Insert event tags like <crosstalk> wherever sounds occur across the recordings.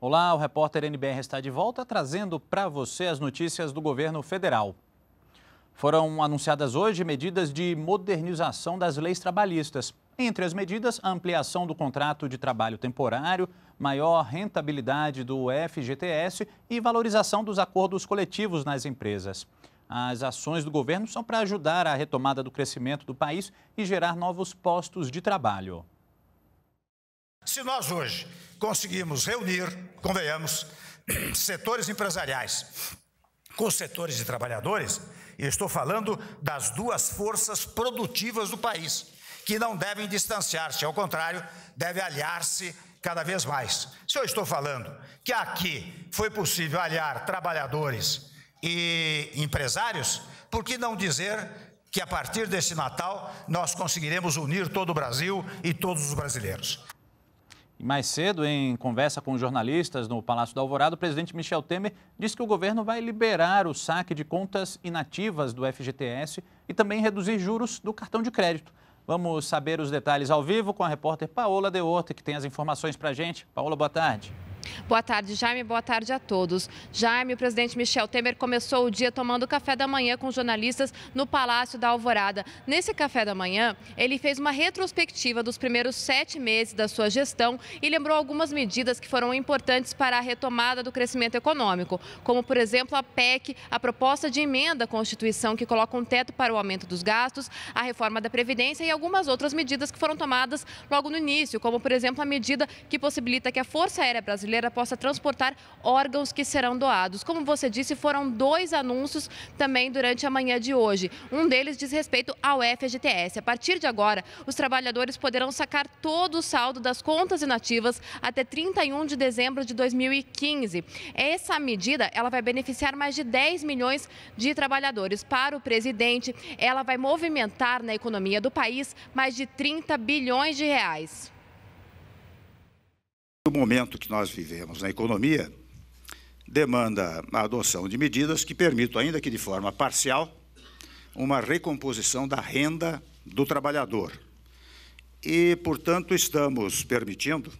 Olá, o repórter NBR está de volta trazendo para você as notícias do governo federal. Foram anunciadas hoje medidas de modernização das leis trabalhistas. Entre as medidas, a ampliação do contrato de trabalho temporário, maior rentabilidade do FGTS e valorização dos acordos coletivos nas empresas. As ações do governo são para ajudar a retomada do crescimento do país e gerar novos postos de trabalho. Se nós hoje conseguimos reunir, convenhamos, <clears throat> setores empresariais com setores de trabalhadores, e estou falando das duas forças produtivas do país que não devem distanciar-se, ao contrário, deve aliar-se cada vez mais. Se eu estou falando que aqui foi possível aliar trabalhadores e empresários, por que não dizer que a partir desse Natal nós conseguiremos unir todo o Brasil e todos os brasileiros? Mais cedo, em conversa com jornalistas no Palácio da Alvorada, o presidente Michel Temer disse que o governo vai liberar o saque de contas inativas do FGTS e também reduzir juros do cartão de crédito. Vamos saber os detalhes ao vivo com a repórter Paola De Deorto, que tem as informações para a gente. Paola, boa tarde. Boa tarde, Jaime. Boa tarde a todos. Jaime, o presidente Michel Temer começou o dia tomando café da manhã com jornalistas no Palácio da Alvorada. Nesse café da manhã, ele fez uma retrospectiva dos primeiros sete meses da sua gestão e lembrou algumas medidas que foram importantes para a retomada do crescimento econômico, como, por exemplo, a PEC, a proposta de emenda à Constituição que coloca um teto para o aumento dos gastos, a reforma da Previdência e algumas outras medidas que foram tomadas logo no início, como, por exemplo, a medida que possibilita que a Força Aérea Brasileira possa transportar órgãos que serão doados. Como você disse, foram dois anúncios também durante a manhã de hoje. Um deles diz respeito ao FGTS. A partir de agora, os trabalhadores poderão sacar todo o saldo das contas inativas até 31 de dezembro de 2015. Essa medida ela vai beneficiar mais de 10 milhões de trabalhadores. Para o presidente, ela vai movimentar na economia do país mais de 30 bilhões de reais. O momento que nós vivemos na economia demanda a adoção de medidas que permitam, ainda que de forma parcial, uma recomposição da renda do trabalhador. E, portanto, estamos permitindo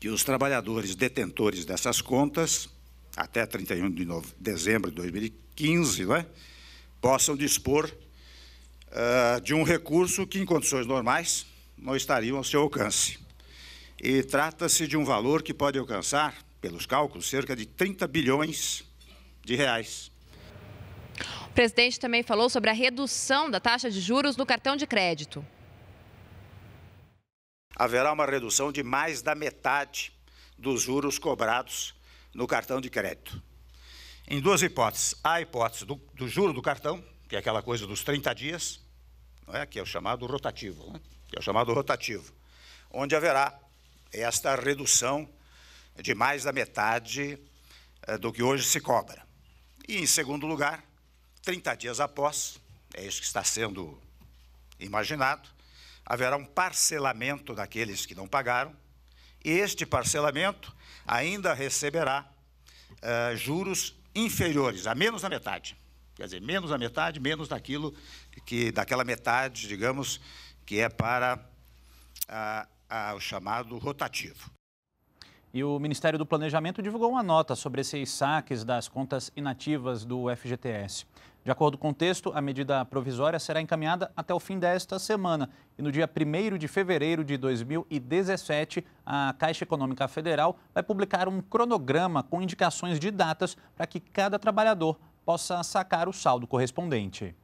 que os trabalhadores detentores dessas contas, até 31 de dezembro de 2015, é, possam dispor uh, de um recurso que, em condições normais, não estariam ao seu alcance. E trata-se de um valor que pode alcançar, pelos cálculos, cerca de 30 bilhões de reais. O presidente também falou sobre a redução da taxa de juros no cartão de crédito. Haverá uma redução de mais da metade dos juros cobrados no cartão de crédito. Em duas hipóteses. A hipótese do, do juro do cartão, que é aquela coisa dos 30 dias, não é? que é o chamado rotativo, né? que é o chamado rotativo, onde haverá esta redução de mais da metade eh, do que hoje se cobra. E, em segundo lugar, 30 dias após, é isso que está sendo imaginado, haverá um parcelamento daqueles que não pagaram, e este parcelamento ainda receberá uh, juros inferiores, a menos da metade. Quer dizer, menos da metade, menos daquilo que, daquela metade, digamos, que é para ah, ao chamado rotativo. E o Ministério do Planejamento divulgou uma nota sobre esses saques das contas inativas do FGTS. De acordo com o texto, a medida provisória será encaminhada até o fim desta semana. E no dia 1 de fevereiro de 2017, a Caixa Econômica Federal vai publicar um cronograma com indicações de datas para que cada trabalhador possa sacar o saldo correspondente.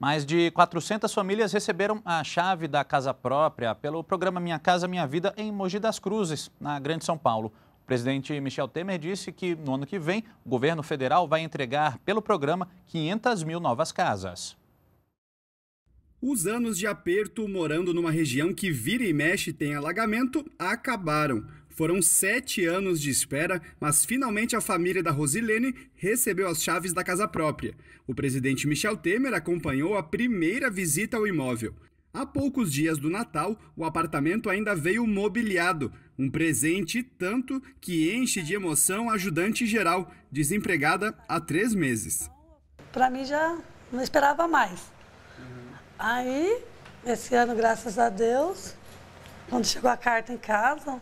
Mais de 400 famílias receberam a chave da casa própria pelo programa Minha Casa Minha Vida em Mogi das Cruzes, na Grande São Paulo. O presidente Michel Temer disse que no ano que vem o governo federal vai entregar pelo programa 500 mil novas casas. Os anos de aperto morando numa região que vira e mexe tem alagamento acabaram. Foram sete anos de espera, mas finalmente a família da Rosilene recebeu as chaves da casa própria. O presidente Michel Temer acompanhou a primeira visita ao imóvel. Há poucos dias do Natal, o apartamento ainda veio mobiliado, um presente tanto que enche de emoção a ajudante geral, desempregada há três meses. Para mim já não esperava mais. Aí, esse ano, graças a Deus, quando chegou a carta em casa,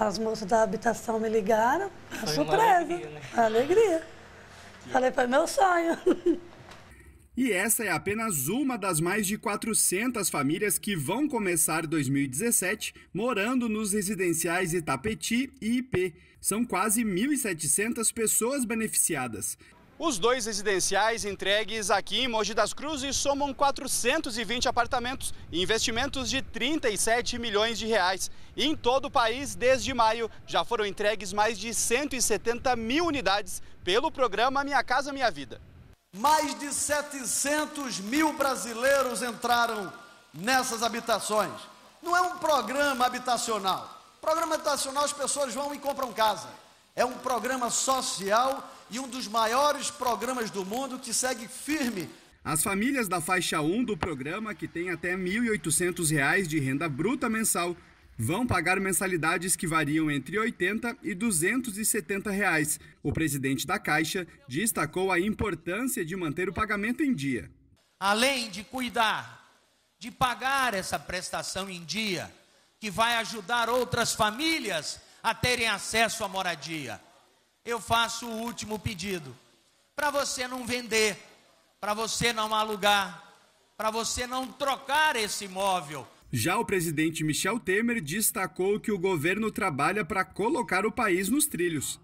as moças da habitação me ligaram, a surpresa, alegria, né? alegria. Falei, foi meu sonho. E essa é apenas uma das mais de 400 famílias que vão começar 2017 morando nos residenciais Itapeti e IP. São quase 1.700 pessoas beneficiadas. Os dois residenciais entregues aqui em Mogi das Cruzes somam 420 apartamentos e investimentos de 37 milhões de reais. E em todo o país, desde maio, já foram entregues mais de 170 mil unidades pelo programa Minha Casa Minha Vida. Mais de 700 mil brasileiros entraram nessas habitações. Não é um programa habitacional. Programa habitacional, as pessoas vão e compram casa. É um programa social e um dos maiores programas do mundo que segue firme. As famílias da faixa 1 do programa, que têm até R$ 1.800 de renda bruta mensal, vão pagar mensalidades que variam entre 80 e 270 reais. O presidente da Caixa destacou a importância de manter o pagamento em dia. Além de cuidar, de pagar essa prestação em dia, que vai ajudar outras famílias a terem acesso à moradia. Eu faço o último pedido: para você não vender, para você não alugar, para você não trocar esse imóvel. Já o presidente Michel Temer destacou que o governo trabalha para colocar o país nos trilhos.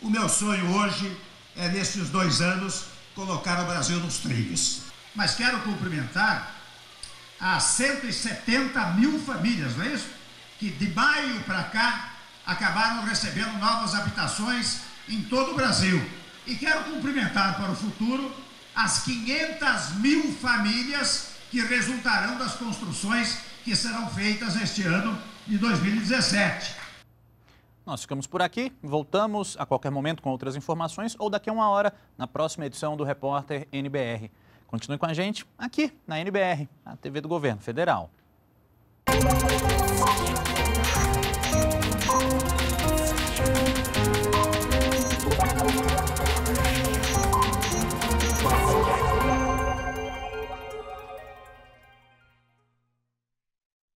O meu sonho hoje é, nesses dois anos, colocar o Brasil nos trilhos. Mas quero cumprimentar as 170 mil famílias, não é isso? Que de maio para cá acabaram recebendo novas habitações em todo o Brasil. E quero cumprimentar para o futuro as 500 mil famílias que resultarão das construções que serão feitas este ano de 2017. Nós ficamos por aqui, voltamos a qualquer momento com outras informações ou daqui a uma hora na próxima edição do Repórter NBR. Continue com a gente aqui na NBR, a TV do Governo Federal.